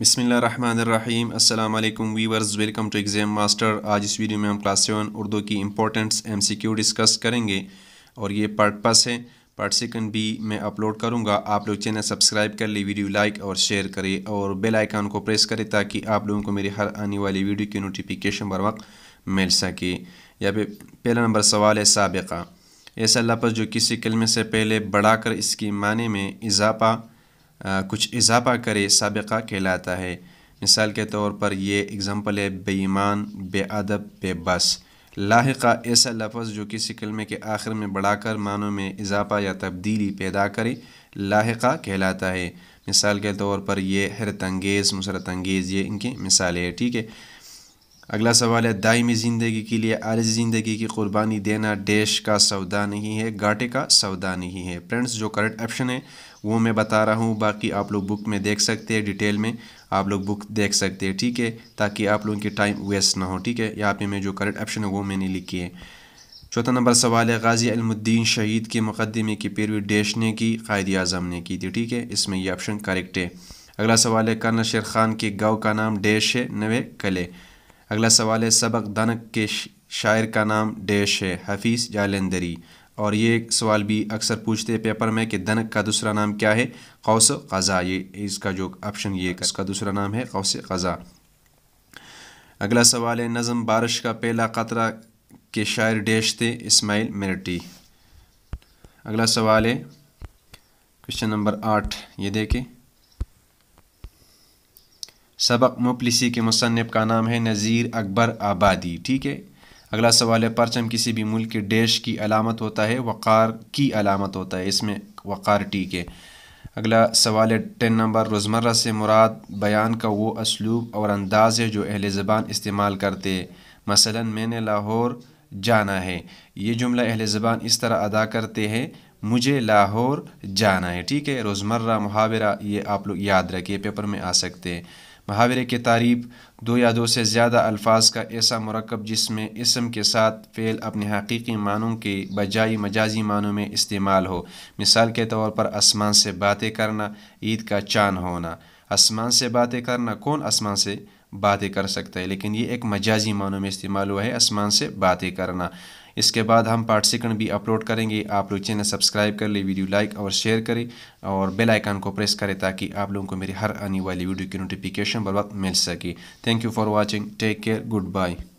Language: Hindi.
बसमीम् अल्लाम viewers welcome to Exam Master आज इस वीडियो में हम क्लास सेवन उर्दू की सी क्यू डिस्कस करेंगे और ये पार्ट पस है पार्ट सेकंड बी मैं अपलोड करूँगा आप लोग चैनल सब्सक्राइब कर ले वीडियो लाइक और शेयर करें और बेल आइकान को प्रेस करें ताकि आप लोगों को मेरी हर आने वाली वीडियो की नोटिफिकेशन बर वक्त मिल सके या फिर पहला नंबर सवाल है सबका ऐसा लफ्ज़ जो किसी कलमे से पहले बढ़ाकर इसकी माने में इजाफा कुछ इजाफा करे सबका कहलाता है मिसाल के तौर पर ये एग्ज़ाम्पल है बेईमान बेअदब बेबस लाका ऐसा लफ्ज़ जो किसी कलमे के आखिर में बढ़ाकर मानों में इजाफा या तब्दीली पैदा करे लाका कहलाता है मिसाल के तौर पर यह हरत अंगेज़ मसरत अंगेज ये इनकी मिसालें हैं ठीक है अगला सवाल है दायमी ज़िंदगी के लिए आर्जी ज़िंदगी की क़ुरबानी देना डैश का सौदा नहीं है घाटे का सौदा नहीं है फ्रेंड्स जो करेक्ट ऑप्शन है वो मैं बता रहा हूँ बाकी आप लोग बुक में देख सकते हैं डिटेल में आप लोग बुक देख सकते हैं ठीक है ताकि आप लोगों के टाइम वेस्ट ना हो ठीक है यहाँ पे मैं जो करेंट ऑप्शन है वो मैंने लिखी है चौथा नंबर सवाल है गाजी अलमुद्दीन शहीद के मुकदमे की पैरवी डेश ने की कायद अजम ने की थी ठीक है इसमें यह ऑप्शन करेक्ट है अगला सवाल है कर्नल शेर खान के गाँव का नाम डेश है नवे कले अगला सवाल है सबक दनक के शायर का नाम डेश है हफीज़ जालंदरी और ये सवाल भी अक्सर पूछते हैं पेपर में कि दनक का दूसरा नाम क्या है कौस क़ज़ा ये इसका जो ऑप्शन ये इसका दूसरा नाम है कौस क़ज़ा अगला सवाल है नज़म बारिश का पहला कतरा के शायर डेश थे इसमाइल मिरटी अगला सवाल है क्वेश्चन नंबर आठ ये देखें सबक मुफलिसी के मुसनब का नाम है नज़ीर अकबर आबादी ठीक है अगला सवाल है परचम किसी भी मुल्क के देश की अलामत होता है वक़ार की अलामत होता है इसमें वक़ार टी के अगला सवाल है टेन नंबर रोज़मर्रा से मुराद बयान का वो असलूब और अंदाज़ है जो अहल ज़बान इस्तेमाल करते मसला मैंने लाहौर जाना है ये जुमला अहल ज़बान इस तरह अदा करते हैं मुझे लाहौर जाना है ठीक है रोज़मर्रा मुहावरा ये आप लोग याद रखिए पेपर में आ सकते हैं महावरे की तारीफ दो या दो से ज़्यादा अल्फाज का ऐसा मरकब जिसमें इसम के साथ फ़ेल अपने हकीकी मानों के बजाय मजाजी मानों में इस्तेमाल हो मिसाल के तौर पर आसमान से बातें करना ईद का चाँद होना आसमान से बातें करना कौन आसमान से बातें कर सकता है लेकिन ये एक मजाजी मानों में इस्तेमाल हुआ है आसमान से बातें करना इसके बाद हम सेकंड भी अपलोड करेंगे आप लोग चैनल सब्सक्राइब कर लें वीडियो लाइक और शेयर करें और बेल आइकन को प्रेस करें ताकि आप लोगों को मेरी हर आने वाली वीडियो की नोटिफिकेशन बर्बाद मिल सके thank you for watching take care good bye